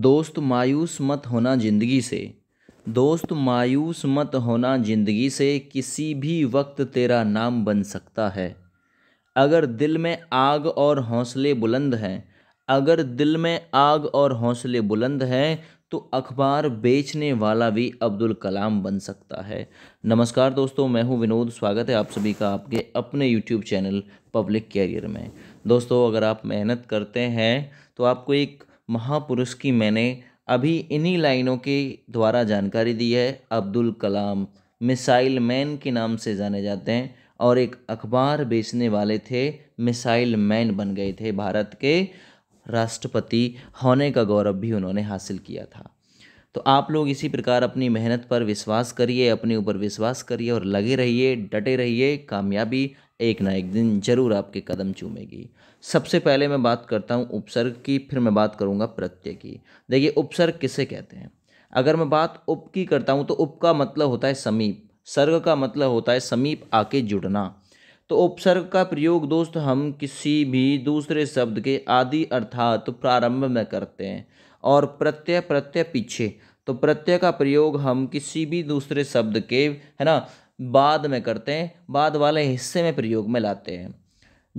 दोस्त मायूस मत होना ज़िंदगी से दोस्त मायूस मत होना ज़िंदगी से किसी भी वक्त तेरा नाम बन सकता है अगर दिल में आग और हौसले बुलंद हैं अगर दिल में आग और हौसले बुलंद हैं तो अखबार बेचने वाला भी अब्दुल कलाम बन सकता है नमस्कार दोस्तों मैं हूं विनोद स्वागत है आप सभी का आपके अपने YouTube चैनल पब्लिक कैरियर में दोस्तों अगर आप मेहनत करते हैं तो आपको एक महापुरुष की मैंने अभी इन्हीं लाइनों के द्वारा जानकारी दी है अब्दुल कलाम मिसाइल मैन के नाम से जाने जाते हैं और एक अखबार बेचने वाले थे मिसाइल मैन बन गए थे भारत के राष्ट्रपति होने का गौरव भी उन्होंने हासिल किया था तो आप लोग इसी प्रकार अपनी मेहनत पर विश्वास करिए अपने ऊपर विश्वास करिए और लगे रहिए डटे रहिए कामयाबी एक ना एक दिन जरूर आपके कदम चूमेगी सबसे पहले मैं बात करता हूँ उपसर्ग की फिर मैं बात करूँगा प्रत्यय की देखिए उपसर्ग किसे कहते हैं अगर मैं बात उप की करता हूँ तो उप का मतलब होता है समीप सर्ग का मतलब होता है समीप आके जुड़ना तो उपसर्ग का प्रयोग दोस्त हम किसी भी दूसरे शब्द के आदि अर्थात तो प्रारंभ में करते हैं और प्रत्यय प्रत्यय पीछे तो प्रत्यय का प्रयोग हम किसी भी दूसरे शब्द के है ना बाद में करते हैं बाद वाले हिस्से में प्रयोग में लाते हैं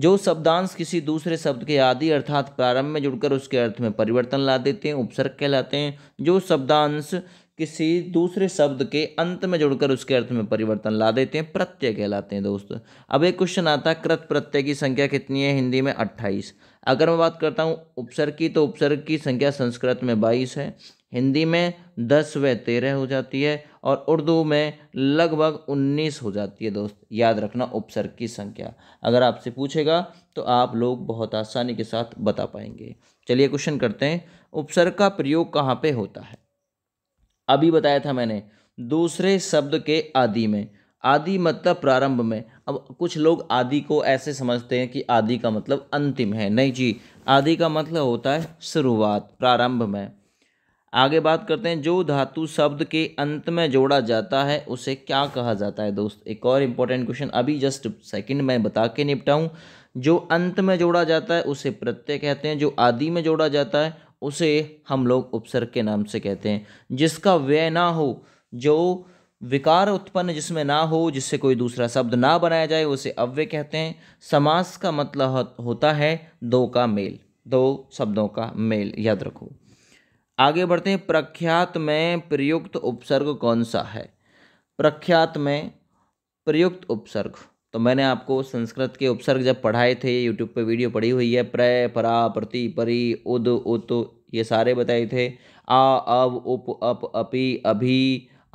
जो शब्दांश किसी दूसरे शब्द के आदि अर्थात प्रारंभ में जुड़कर उसके अर्थ में परिवर्तन ला देते हैं उपसर्ग कहलाते हैं जो शब्दांश किसी दूसरे शब्द के अंत में जुड़कर उसके अर्थ में परिवर्तन ला देते हैं प्रत्यय कहलाते हैं दोस्तों अब एक क्वेश्चन आता है कृत प्रत्यय की संख्या कितनी है हिंदी में अट्ठाईस अगर मैं बात करता हूँ उपसर्ग की तो उपसर्ग की संख्या संस्कृत में बाईस है हिंदी में दस व तेरह हो जाती है और उर्दू में लगभग उन्नीस हो जाती है दोस्त याद रखना उपसर्ग की संख्या अगर आपसे पूछेगा तो आप लोग बहुत आसानी के साथ बता पाएंगे चलिए क्वेश्चन करते हैं उपसर्ग का प्रयोग कहाँ पे होता है अभी बताया था मैंने दूसरे शब्द के आदि में आदि मतलब प्रारंभ में अब कुछ लोग आदि को ऐसे समझते हैं कि आदि का मतलब अंतिम है नहीं जी आदि का मतलब होता है शुरुआत प्रारंभ में आगे बात करते हैं जो धातु शब्द के अंत में जोड़ा जाता है उसे क्या कहा जाता है दोस्त एक और इम्पोर्टेंट क्वेश्चन अभी जस्ट सेकंड में बता के निपटाऊं जो अंत में जोड़ा जाता है उसे प्रत्यय कहते हैं जो आदि में जोड़ा जाता है उसे हम लोग उपसर्ग के नाम से कहते हैं जिसका व्यय ना हो जो विकार उत्पन्न जिसमें ना हो जिससे कोई दूसरा शब्द ना बनाया जाए उसे अव्यय कहते हैं समास का मतलब होता है दो का मेल दो शब्दों का मेल याद रखो आगे बढ़ते हैं प्रख्यात में प्रयुक्त उपसर्ग कौन सा है प्रख्यात में प्रयुक्त उपसर्ग तो मैंने आपको संस्कृत के उपसर्ग जब पढ़ाए थे यूट्यूब पे वीडियो पढ़ी हुई है प्रय परा प्रति परि उद उत ये सारे बताए थे आ अव उप अप अपि अभी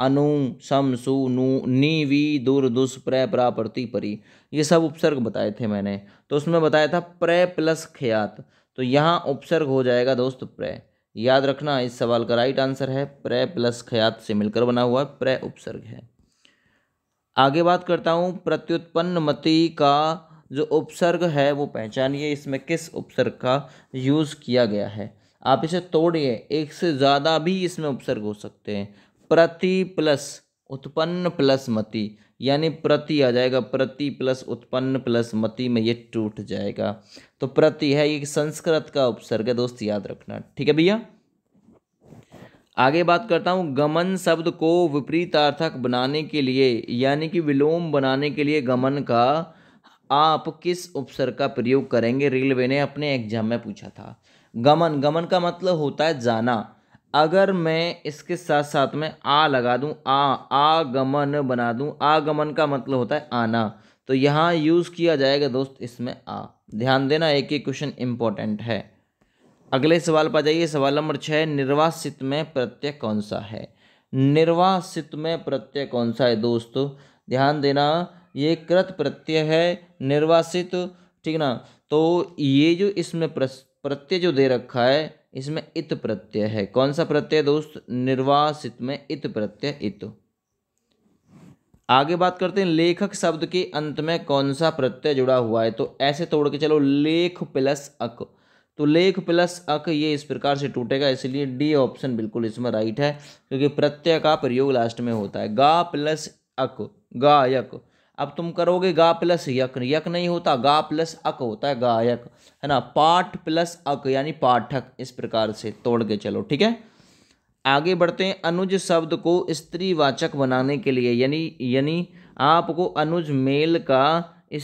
अनु सम सु नु नी वी दुर दुस प्रय परा प्रति परी ये सब उपसर्ग बताए थे मैंने तो उसमें बताया था प्रय प्लस ख्यात तो यहाँ उपसर्ग हो जाएगा दोस्त प्रय याद रखना इस सवाल का राइट आंसर है प्रे प्लस ख्यात से मिलकर बना हुआ प्रे उपसर्ग है आगे बात करता हूँ प्रत्युत्पन्न मति का जो उपसर्ग है वो पहचानिए इसमें किस उपसर्ग का यूज़ किया गया है आप इसे तोड़िए एक से ज़्यादा भी इसमें उपसर्ग हो सकते हैं प्रति प्लस उत्पन्न प्लस मति यानी प्रति आ जाएगा प्रति प्लस उत्पन्न प्लस मति में ये टूट जाएगा तो प्रति है ये संस्कृत का उपसर्ग दोस्त याद रखना ठीक है भैया आगे बात करता हूँ गमन शब्द को विपरीतार्थक बनाने के लिए यानी कि विलोम बनाने के लिए गमन का आप किस उपसर्ग का प्रयोग करेंगे रेलवे ने अपने एग्जाम में पूछा था गमन गमन का मतलब होता है जाना अगर मैं इसके साथ साथ में आ लगा दूँ आ आगमन बना दूँ आगमन का मतलब होता है आना तो यहाँ यूज़ किया जाएगा दोस्त इसमें आ ध्यान देना एक ही क्वेश्चन इम्पॉर्टेंट है अगले सवाल पर जाइए सवाल नंबर छः निर्वासित में प्रत्यय कौन सा है निर्वासित में प्रत्यय कौन सा है दोस्तों ध्यान देना ये कृत प्रत्यय है निर्वासित ठीक ना तो ये जो इसमें प्रत्यय जो दे रखा है इसमें इत प्रत्यय है कौन सा प्रत्यय दोस्त निर्वासित में इत प्रत्यय इत आगे बात करते हैं लेखक शब्द के अंत में कौन सा प्रत्यय जुड़ा हुआ है तो ऐसे तोड़ के चलो लेख प्लस अक तो लेख प्लस अक ये इस प्रकार से टूटेगा इसलिए डी ऑप्शन बिल्कुल इसमें राइट है क्योंकि प्रत्यय का प्रयोग लास्ट में होता है गा प्लस अक गायक अब तुम करोगे गा प्लस यक यक नहीं होता गा प्लस अक होता है गायक है ना पाठ प्लस अक यानी पाठक इस प्रकार से तोड़ के चलो ठीक है आगे बढ़ते हैं अनुज शब्द को स्त्रीवाचक बनाने के लिए यानी यानी आपको अनुज मेल का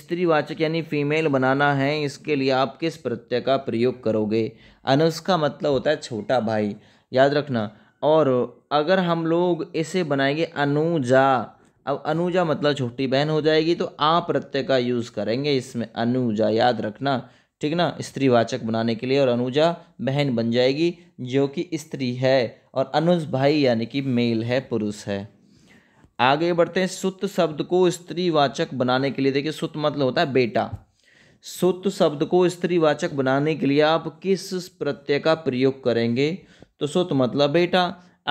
स्त्रीवाचक यानी फीमेल बनाना है इसके लिए आप किस प्रत्यय का प्रयोग करोगे अनुज का मतलब होता है छोटा भाई याद रखना और अगर हम लोग इसे बनाएंगे अनुजा अब अनुजा मतलब छोटी बहन हो जाएगी तो आ प्रत्यय का यूज़ करेंगे इसमें अनुजा याद रखना ठीक ना स्त्रीवाचक बनाने के लिए और अनुजा बहन बन जाएगी जो कि स्त्री है और अनुज भाई यानी कि मेल है पुरुष है आगे बढ़ते हैं सुत शब्द को स्त्रीवाचक बनाने के लिए देखिए सुत मतलब होता है बेटा सुत शब्द को स्त्रीवाचक बनाने के लिए आप किस प्रत्यय का प्रयोग करेंगे तो सुत मतलब बेटा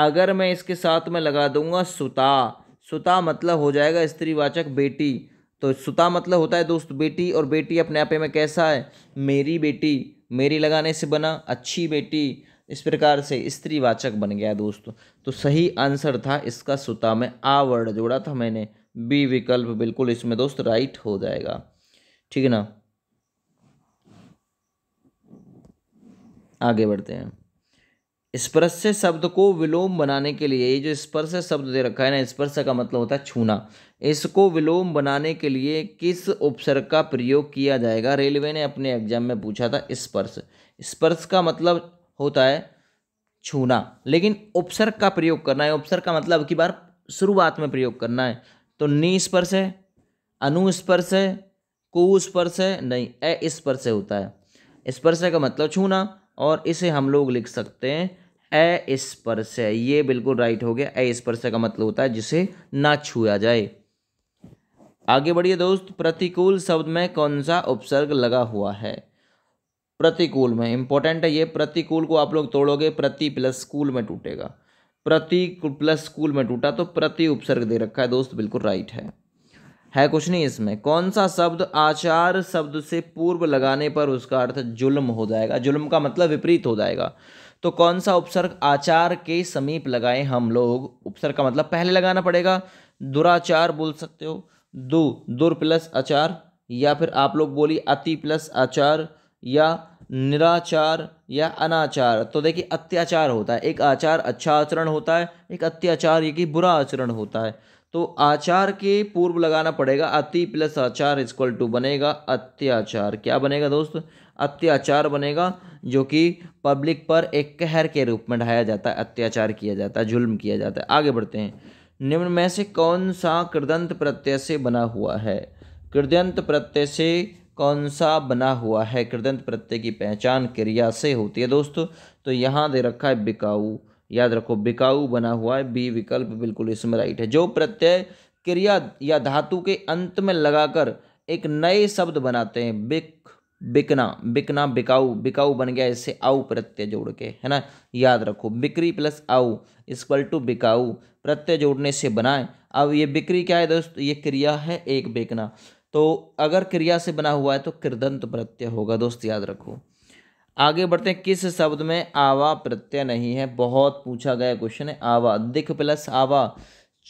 अगर मैं इसके साथ में लगा दूंगा सुता सुता मतलब हो जाएगा स्त्रीवाचक बेटी तो सुता मतलब होता है दोस्त बेटी और बेटी अपने आप में कैसा है मेरी बेटी मेरी लगाने से बना अच्छी बेटी इस प्रकार से स्त्रीवाचक बन गया दोस्तों तो सही आंसर था इसका सुता में आ वर्ड जोड़ा था मैंने बी विकल्प बिल्कुल इसमें दोस्त राइट हो जाएगा ठीक है ना आगे बढ़ते हैं स्पर्श शब्द को विलोम बनाने के लिए ये जो स्पर्श शब्द दे रखा है ना स्पर्श का मतलब होता है छूना इसको विलोम बनाने के लिए किस उपसर्ग का प्रयोग किया जाएगा रेलवे ने अपने एग्जाम में पूछा था स्पर्श स्पर्श का मतलब होता है छूना लेकिन उपसर्ग का प्रयोग करना है उपसर्ग का मतलब की बार शुरुआत में प्रयोग करना है तो निस्पर्श है अनुस्पर्श है कुस्पर्श है नहीं अस्पर्श होता है स्पर्श का मतलब छूना और इसे हम लोग लिख सकते हैं अस्पर्श स्पर्श ये बिल्कुल राइट हो गया ए स्पर्श का मतलब होता है जिसे ना छुआ जाए आगे बढ़िए दोस्त प्रतिकूल शब्द में कौन सा उपसर्ग लगा हुआ है प्रतिकूल में इंपॉर्टेंट है ये प्रतिकूल को आप लोग तोड़ोगे प्रति प्लस स्कूल में टूटेगा प्रति प्लस स्कूल में टूटा तो प्रति उपसर्ग दे रखा है दोस्त बिल्कुल राइट है है कुछ नहीं इसमें कौन सा शब्द आचार शब्द से पूर्व लगाने पर उसका अर्थ जुल्म हो जाएगा जुल्म का मतलब विपरीत हो जाएगा तो कौन सा उपसर्ग आचार के समीप लगाए हम लोग उपसर्ग का मतलब पहले लगाना पड़ेगा दुराचार बोल सकते हो दु दुर प्लस आचार या फिर आप लोग बोली अति प्लस आचार या निराचार या अनाचार तो देखिए अत्याचार होता है एक आचार अच्छा आचरण होता है एक अत्याचार ये कि बुरा आचरण होता है तो आचार के पूर्व लगाना पड़ेगा अति प्लस आचार इज्कवल टू बनेगा अत्याचार क्या बनेगा दोस्त अत्याचार बनेगा जो कि पब्लिक पर एक कहर के रूप में ढाया जाता है अत्याचार किया जाता है जुल्म किया जाता है आगे बढ़ते हैं निम्न में से कौन सा कृदंत प्रत्यय से बना हुआ है कृदंत प्रत्यय से कौन सा बना हुआ है कृदंत प्रत्यय की पहचान क्रिया से होती है दोस्तों तो यहाँ दे रखा है बिकाऊ याद रखो बिकाऊ बना हुआ है बी विकल्प बिल्कुल इसमें राइट है जो प्रत्यय क्रिया या धातु के अंत में लगाकर एक नए शब्द बनाते हैं बिक बिकना बिकना बिकाऊ बिकाऊ बन गया इससे आऊ प्रत्यय जोड़ के है ना याद रखो बिक्री प्लस आऊ इक्वल टू बिकाऊ प्रत्यय जोड़ने से बनाए अब ये बिक्री क्या है दोस्त ये क्रिया है एक बिकना तो अगर क्रिया से बना हुआ है तो कृदंत प्रत्यय होगा दोस्त याद रखो आगे बढ़ते हैं किस शब्द में आवा प्रत्यय नहीं है बहुत पूछा गया क्वेश्चन है आवा दिख प्लस आवा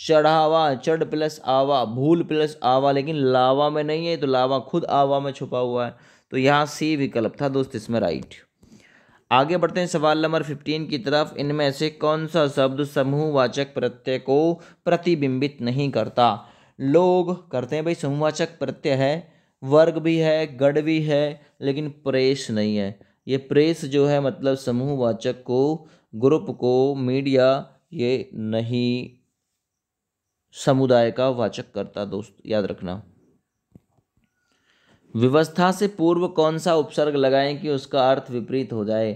चढ़ावा चढ़ प्लस आवा भूल प्लस आवा लेकिन लावा में नहीं है तो लावा खुद आवा में छुपा हुआ है तो यहाँ सी विकल्प था दोस्त इसमें राइट आगे बढ़ते हैं सवाल नंबर फिफ्टीन की तरफ इनमें से कौन सा शब्द समूहवाचक प्रत्यय को प्रतिबिंबित नहीं करता लोग करते हैं भाई समूहवाचक प्रत्यय है वर्ग भी है गढ़ भी है लेकिन प्रेस नहीं है ये प्रेस जो है मतलब समूहवाचक को ग्रुप को मीडिया ये नहीं समुदाय का वाचक करता दोस्त याद रखना व्यवस्था से पूर्व कौन सा उपसर्ग लगाएं कि उसका अर्थ विपरीत हो जाए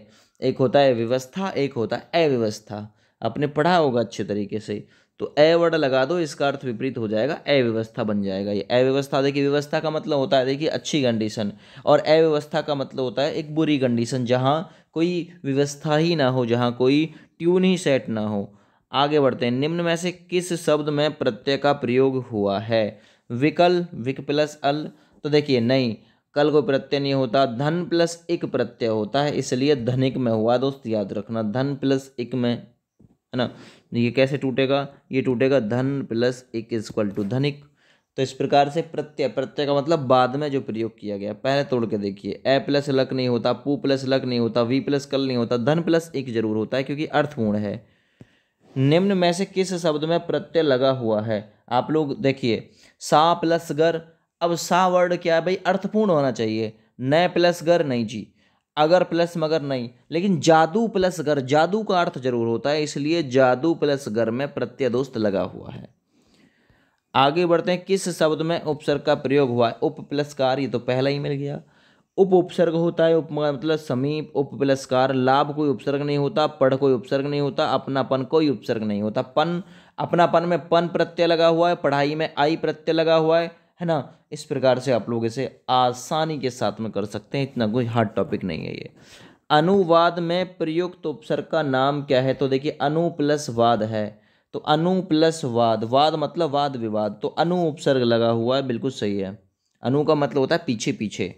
एक होता है व्यवस्था एक होता है अव्यवस्था आपने पढ़ा होगा अच्छे तरीके से तो ए वर्ड लगा दो इसका अर्थ विपरीत हो जाएगा अव्यवस्था बन जाएगा ये अव्यवस्था देखिए व्यवस्था का मतलब होता है देखिए अच्छी कंडीशन और अव्यवस्था का मतलब होता है एक बुरी कंडीशन जहाँ कोई व्यवस्था ही ना हो जहाँ कोई ट्यून ही सेट ना हो आगे बढ़ते हैं निम्न में से किस शब्द में प्रत्यय का प्रयोग हुआ है विकल विक प्लस अल तो देखिए नहीं कल कोई प्रत्यय नहीं होता धन प्लस एक प्रत्यय होता है इसलिए धनिक में हुआ दोस्त याद रखना धन प्लस एक में है ना ये कैसे टूटेगा ये टूटेगा धन प्लस एक इज इक्वल टू धनिक तो इस प्रकार से प्रत्यय प्रत्यय का मतलब बाद में जो प्रयोग किया गया पहले तोड़ के देखिए ए प्लस लक नहीं होता पू प्लस लक नहीं होता वी प्लस कल नहीं होता धन प्लस एक जरूर होता है क्योंकि अर्थपूर्ण है निम्न में से किस शब्द में प्रत्यय लगा हुआ है आप लोग देखिए सा प्लस गर अब सा वर्ड क्या है भाई अर्थपूर्ण होना चाहिए न प्लस गर नहीं जी अगर प्लस मगर नहीं लेकिन जादू प्लस गर जादू का अर्थ जरूर होता है इसलिए जादू प्लस गर में दोस्त लगा हुआ है आगे बढ़ते हैं किस शब्द में उपसर्ग का प्रयोग हुआ है उप प्लस कार ये तो पहला ही मिल गया उप उपसर्ग होता है उप मतलब समीप उप प्लस कार लाभ कोई उपसर्ग नहीं होता पढ़ कोई उपसर्ग नहीं होता अपनापन कोई उपसर्ग नहीं होता पन अपनापन में पन प्रत्यय लगा हुआ है पढ़ाई में आई प्रत्यय लगा हुआ है है ना इस प्रकार से आप लोग इसे आसानी के साथ में कर सकते हैं इतना कोई हार्ड टॉपिक नहीं है ये अनुवाद में प्रयुक्त तो उपसर्ग का नाम क्या है तो देखिए अनु प्लस वाद है तो अनु प्लस वाद वाद मतलब वाद विवाद तो अनु उपसर्ग लगा हुआ है बिल्कुल सही है अनु का मतलब होता है पीछे पीछे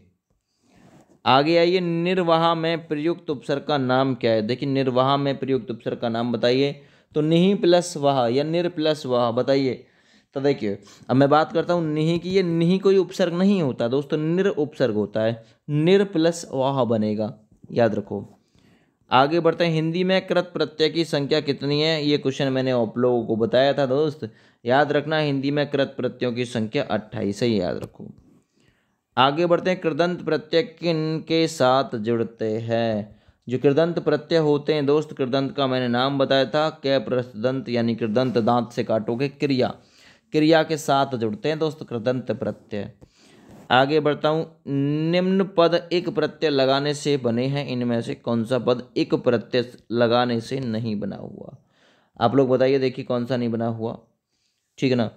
आगे आइए निर्वाह में प्रयुक्त उपसर्ग का नाम क्या है देखिए निर्वाह में प्रयुक्त उपसर्ग का नाम बताइए तो निहि प्लस वाह या निर प्लस वाह बताइए तो देखिए अब मैं बात करता हूँ निही की ये निही कोई उपसर्ग नहीं होता दोस्तों निर उपसर्ग होता है निर प्लस वाह बनेगा याद रखो आगे बढ़ते हैं हिंदी में कृत प्रत्यय की संख्या कितनी है ये क्वेश्चन मैंने आप लोगों को बताया था दोस्त याद रखना हिंदी में कृत प्रत्ययों की संख्या अट्ठाईस है याद रखो आगे बढ़ते हैं कृदंत प्रत्यय किन के साथ जुड़ते हैं जो कृदंत प्रत्यय होते हैं दोस्त कृदंत का मैंने नाम बताया था कै प्रस्तंत यानी कृदंत दांत से काटोगे क्रिया क्रिया के साथ जुड़ते हैं दोस्त कृदंत प्रत्यय आगे बढ़ता हूँ निम्न पद एक प्रत्यय लगाने से बने हैं इनमें से कौन सा पद एक प्रत्यय लगाने से नहीं बना हुआ आप लोग बताइए देखिए कौन सा नहीं बना हुआ ठीक है ना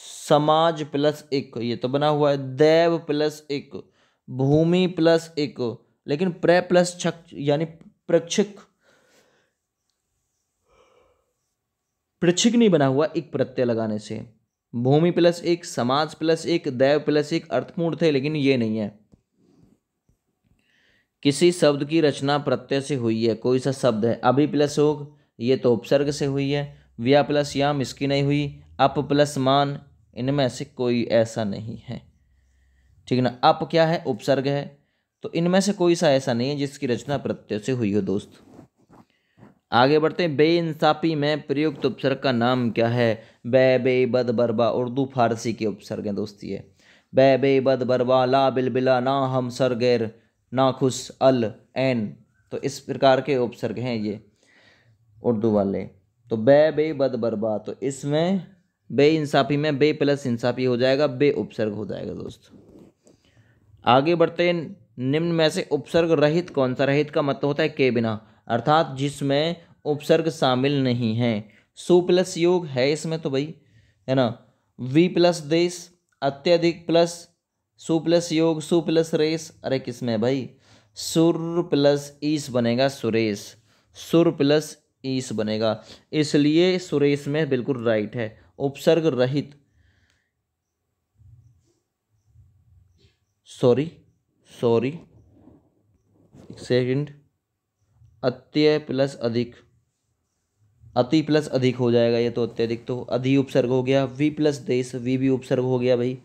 समाज प्लस एक ये तो बना हुआ है देव प्लस एक भूमि प्लस एक लेकिन प्र प्लस छक यानी प्रक्षिक प्रक्षिक नहीं बना हुआ एक प्रत्यय लगाने से भूमि प्लस एक समाज प्लस एक दैव प्लस एक अर्थपूर्ण थे लेकिन ये नहीं है किसी शब्द की रचना प्रत्यय से हुई है कोई सा शब्द है अभी प्लस हो ये तो उपसर्ग से हुई है व्या प्लस याम इसकी नहीं हुई अप प्लस मान इनमें से कोई ऐसा नहीं है ठीक ना अप क्या है उपसर्ग है तो इनमें से कोई सा ऐसा नहीं है जिसकी रचना प्रत्यय से हुई हो दोस्त आगे बढ़ते हैं बेइंसाफ़ी में प्रयुक्त उपसर्ग का नाम क्या है बे बे बद बरबा उर्दू फारसी के उपसर्ग हैं दोस्ती है बे बे बद बरबा ला बिलबिला ना हम सर गैर ना खुश अल एन तो इस प्रकार के उपसर्ग हैं ये उर्दू वाले तो बे बे बद बरबा तो इसमें बे इंसाफ़ी में बे प्लस इंसाफ़ी हो जाएगा बे उपसर्ग हो जाएगा दोस्त आगे बढ़ते निम्न में से उपसर्ग रहित कौन सा रहित का मतलब होता है के बिना अर्थात जिसमें उपसर्ग शामिल नहीं है सु प्लस योग है इसमें तो भाई है ना वी प्लस देश अत्यधिक प्लस सु प्लस योग सु प्लस रेस अरे किसमें भाई सुर प्लस ईस बनेगा सुरेश सुर प्लस ईस बनेगा इसलिए सुरेश में बिल्कुल राइट है उपसर्ग रहित सॉरी सॉरी सेकंड अत्य प्लस अधिक अति प्लस अधिक हो जाएगा ये तो अत्यधिक तो अधि उपसर्ग हो गया वी प्लस देश वी भी उपसर्ग हो गया भाई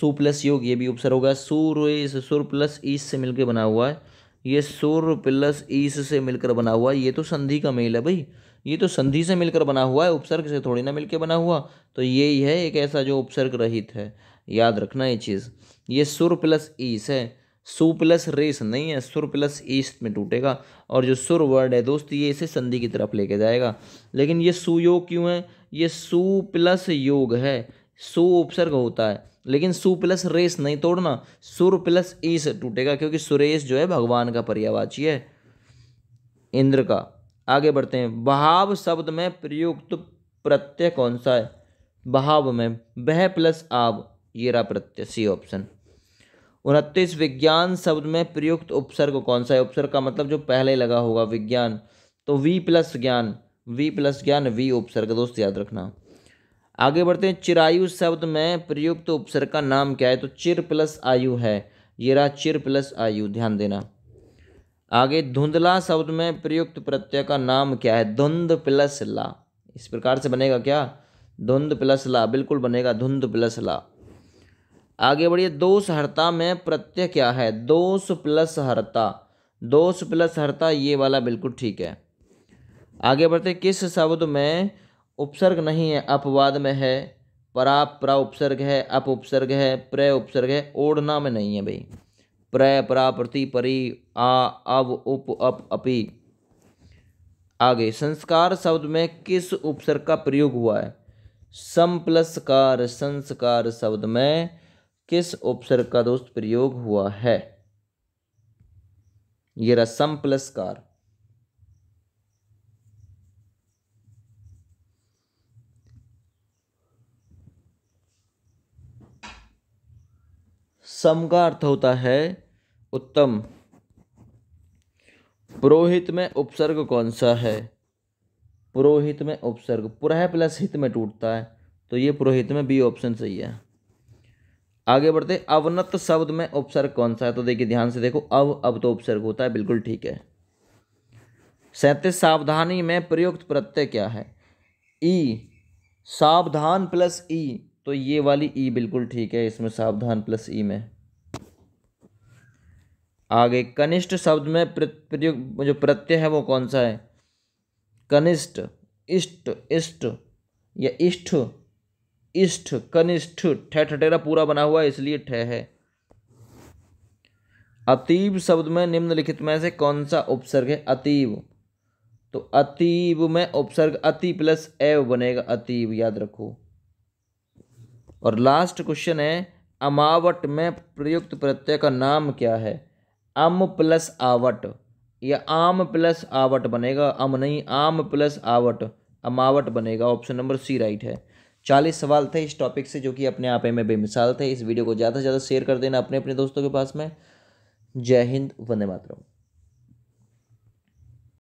सु प्लस योग ये भी उपसर्ग होगा सूर्य सुर प्लस ईस से मिलकर बना हुआ है ये सुर प्लस ईस से मिलकर बना हुआ है ये तो संधि का मेल है भाई ये तो संधि से मिलकर बना हुआ है उपसर्ग से थोड़ी ना मिलकर बना हुआ तो ये है एक ऐसा जो उपसर्ग रहित है याद रखना ये चीज़ ये सुर प्लस ईस है सु प्लस रेस नहीं है सुर प्लस ईस्ट में टूटेगा और जो सुर वर्ड है दोस्त ये इसे संधि की तरफ लेके जाएगा लेकिन ये सुयोग क्यों है ये सु प्लस योग है सु उपसर्ग होता है लेकिन सु प्लस रेस नहीं तोड़ना सुर प्लस ईस टूटेगा क्योंकि सुरेश जो है भगवान का पर्यावाची है इंद्र का आगे बढ़ते हैं बहाव शब्द में प्रयुक्त प्रत्यय कौन सा है बहाव में बह प्लस आब ये रहा प्रत्यय सी ऑप्शन उनतीस विज्ञान शब्द में प्रयुक्त उपसर्ग कौन सा है उपसर्ग का मतलब जो पहले लगा होगा विज्ञान तो वी प्लस ज्ञान वी प्लस ज्ञान वी उपसर्ग दोस्त याद रखना आगे बढ़ते हैं चिरायु शब्द में प्रयुक्त उपसर्ग का नाम क्या है तो चिर प्लस आयु है ये रहा चिर प्लस आयु ध्यान देना आगे धुंधला शब्द में प्रयुक्त प्रत्यय का नाम क्या है धुंध प्लस ला इस प्रकार से बनेगा क्या धुंध प्लस ला बिल्कुल बनेगा धुंध प्लस ला आगे बढ़िए दोष हरता में प्रत्यय क्या है दोष प्लस हरता दोष प्लस हरता ये वाला बिल्कुल ठीक है आगे बढ़ते किस शब्द में उपसर्ग नहीं है अपवाद में है परा प्रा उपसर्ग है अप उपसर्ग है प्र उपसर्ग है ओढ़ना में नहीं है भाई प्र परा प्रति परी आ अब उप अप अपि आगे संस्कार शब्द में किस उपसर्ग का प्रयोग हुआ है सम प्लस कार संस्कार शब्द में किस उपसर्ग का दोस्त प्रयोग हुआ है ये रसम प्लस कार सम का अर्थ होता है उत्तम पुरोहित में उपसर्ग कौन सा है पुरोहित में उपसर्ग पुरह प्लस हित में टूटता है तो ये पुरोहित में बी ऑप्शन सही है आगे बढ़ते अवनत शब्द में उपसर्ग कौन सा है तो देखिए ध्यान से देखो अव अब तो उपसर्ग होता है बिल्कुल ठीक है सैंतीस सावधानी में प्रयुक्त प्रत्यय क्या है ई सावधान प्लस ई तो ये वाली ई बिल्कुल ठीक है इसमें सावधान प्लस ई में आगे कनिष्ठ शब्द में प्रयुक्त जो प्रत्यय है वो कौन सा है कनिष्ठ इष्ट इष्ट या इष्ट इष्ट कनिष्ठ ठह ठटेरा पूरा बना हुआ है इसलिए ठह है अतीब शब्द में निम्नलिखित में से कौन सा उपसर्ग है अतीब तो अतीब में उपसर्ग अति प्लस एव बनेगा अतीब याद रखो और लास्ट क्वेश्चन है अमावट में प्रयुक्त प्रत्यय का नाम क्या है अम प्लस आवट या आम प्लस आवट बनेगा अम नहीं आम प्लस आवट अमावट बनेगा ऑप्शन नंबर सी राइट है चालीस सवाल थे इस टॉपिक से जो कि अपने आप में बेमिसाल थे इस वीडियो को ज़्यादा से ज़्यादा शेयर कर देना अपने अपने दोस्तों के पास में जय हिंद वंदे मातरम